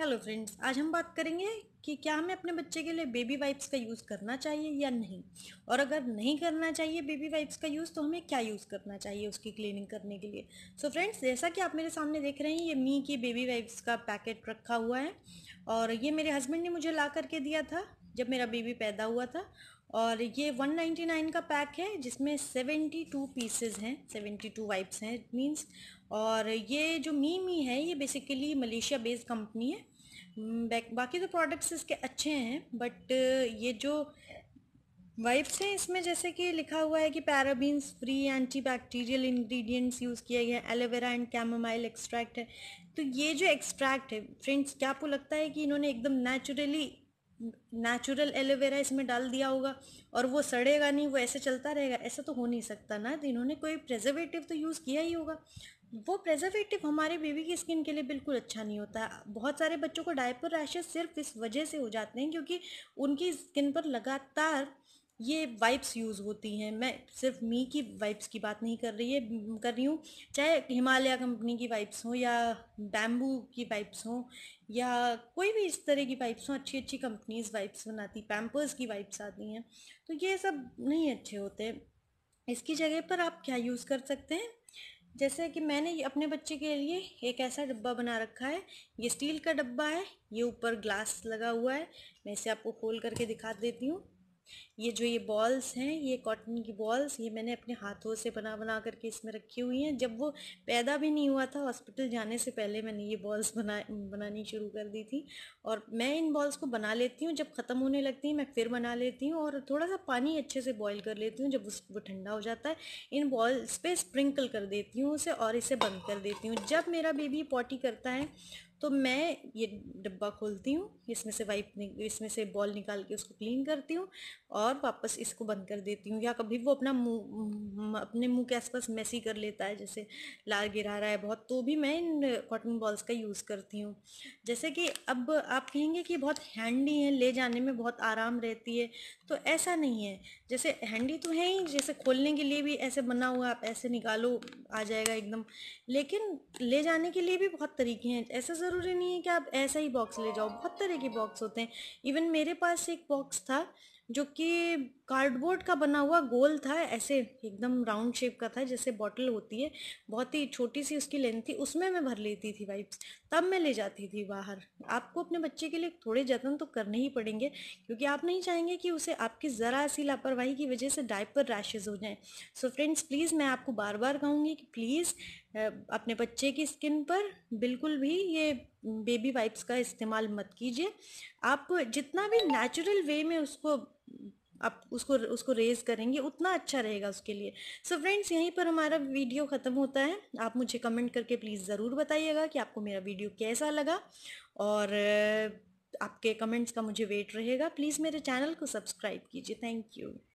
hello friends आज हम बात करेंगे कि क्या हमें अपने बच्चे के लिए बेबी वाइप्स का यूज़ करना चाहिए या नहीं और अगर नहीं करना चाहिए बेबी वाइप्स का यूज़ तो हमें क्या यूज़ करना चाहिए उसकी क्लीनिंग करने के लिए सो so फ्रेंड्स जैसा कि आप मेरे सामने देख रहे हैं ये मी की बेबी वाइप्स का पैकेट रखा हुआ है और ये मेरे हस्बैंड ने मुझे ला करके दिया था जब मेरा बेबी पैदा हुआ था और ये 199 का पैक है जिसमें 72 पीसेस हैं 72 वाइप्स हैं मीन्स और ये जो मी मी है ये बेसिकली मलेशिया बेस्ड कंपनी है hmm, बाकी तो प्रोडक्ट्स इसके अच्छे हैं बट uh, ये जो वाइप्स हैं इसमें जैसे कि लिखा हुआ है कि parabens free anti bacterial ingredients use किए गए हैं एलोवेरा एंड कैमोमाइल एक्सट्रैक्ट है तो ये जो एक्सट्रैक्ट है फ्रेंड्स क्या आपको लगता है कि इन्होंने एकदम नेचुरली नेचुरल एलोवेरा इसमें डाल दिया होगा और वो सड़ेगा नहीं वो ऐसे चलता रहेगा ऐसा तो हो नहीं सकता ना तो इन्होंने कोई प्रेजर्वेटिव तो यूज़ किया ही होगा वो प्रेजर्वेटिव हमारे बेबी की स्किन के लिए बिल्कुल अच्छा नहीं होता बहुत सारे बच्चों को डायपर रैशेज सिर्फ इस वजह से हो जाते हैं क्योंकि उनकी स्किन पर लगातार ये वाइप्स यूज़ होती हैं मैं सिर्फ मी की वाइप्स की बात नहीं कर रही है कर रही हूँ चाहे हिमालय कंपनी की वाइप्स हों या बैम्बू की वाइप्स हों या कोई भी इस तरह की वाइप्स हों अच्छी अच्छी कंपनीज वाइप्स बनाती पैम्पर्स की वाइप्स आती हैं तो ये सब नहीं अच्छे होते इसकी जगह पर आप क्या यूज़ कर सकते हैं जैसे कि मैंने अपने बच्चे के लिए एक ऐसा डब्बा बना रखा है ये स्टील का डब्बा है ये ऊपर ग्लास लगा हुआ है मैं इसे आपको खोल करके दिखा देती हूँ ये जो ये बॉल्स हैं ये कॉटन की बॉल्स ये मैंने अपने हाथों से बना बना करके इसमें रखी हुई हैं जब वो पैदा भी नहीं हुआ था हॉस्पिटल जाने से पहले मैंने ये बॉल्स बना बनानी शुरू कर दी थी और मैं इन बॉल्स को बना लेती हूँ जब ख़त्म होने लगती हैं मैं फिर बना लेती हूँ और थोड़ा सा पानी अच्छे से बॉयल कर लेती हूँ जब उस वो ठंडा हो जाता है इन बॉल्स पर स्प्रिंकल कर देती हूँ उसे और इसे बंद कर देती हूँ जब मेरा बेबी पॉटी करता है तो मैं ये डब्बा खोलती हूँ इसमें से वाइप इसमें से बॉल निकाल के उसको क्लीन करती हूँ और वापस इसको बंद कर देती हूँ या कभी वो अपना मुँह अपने मुँह के आसपास मैसी कर लेता है जैसे लाल गिरा रहा है बहुत तो भी मैं इन कॉटन बॉल्स का यूज़ करती हूँ जैसे कि अब आप कहेंगे कि बहुत हैंडी है ले जाने में बहुत आराम रहती है तो ऐसा नहीं है जैसे हैंडी तो है ही जैसे खोलने के लिए भी ऐसे बना हुआ आप ऐसे निकालो आ जाएगा एकदम लेकिन ले जाने के लिए भी बहुत तरीके हैं ऐसा ज़रूरी नहीं है कि आप ऐसा ही बॉक्स ले जाओ बहुत तरह के बॉक्स होते हैं इवन मेरे पास एक बॉक्स था जो कि कार्डबोर्ड का बना हुआ गोल था ऐसे एकदम राउंड शेप का था जैसे बॉटल होती है बहुत ही छोटी सी उसकी लेंथ थी उसमें मैं भर लेती थी वाइप्स तब मैं ले जाती थी बाहर आपको अपने बच्चे के लिए थोड़े जतन तो करने ही पड़ेंगे क्योंकि आप नहीं चाहेंगे कि उसे आपकी ज़रा सी लापरवाही की वजह से डायपर रैशेज़ हो जाएँ सो फ्रेंड्स प्लीज़ मैं आपको बार बार कहूँगी कि प्लीज़ अपने बच्चे की स्किन पर बिल्कुल भी ये बेबी वाइप्स का इस्तेमाल मत कीजिए आप जितना भी नेचुरल वे में उसको आप उसको उसको रेज़ करेंगे उतना अच्छा रहेगा उसके लिए सो so फ्रेंड्स यहीं पर हमारा वीडियो ख़त्म होता है आप मुझे कमेंट करके प्लीज़ ज़रूर बताइएगा कि आपको मेरा वीडियो कैसा लगा और आपके कमेंट्स का मुझे वेट रहेगा प्लीज़ मेरे चैनल को सब्सक्राइब कीजिए थैंक यू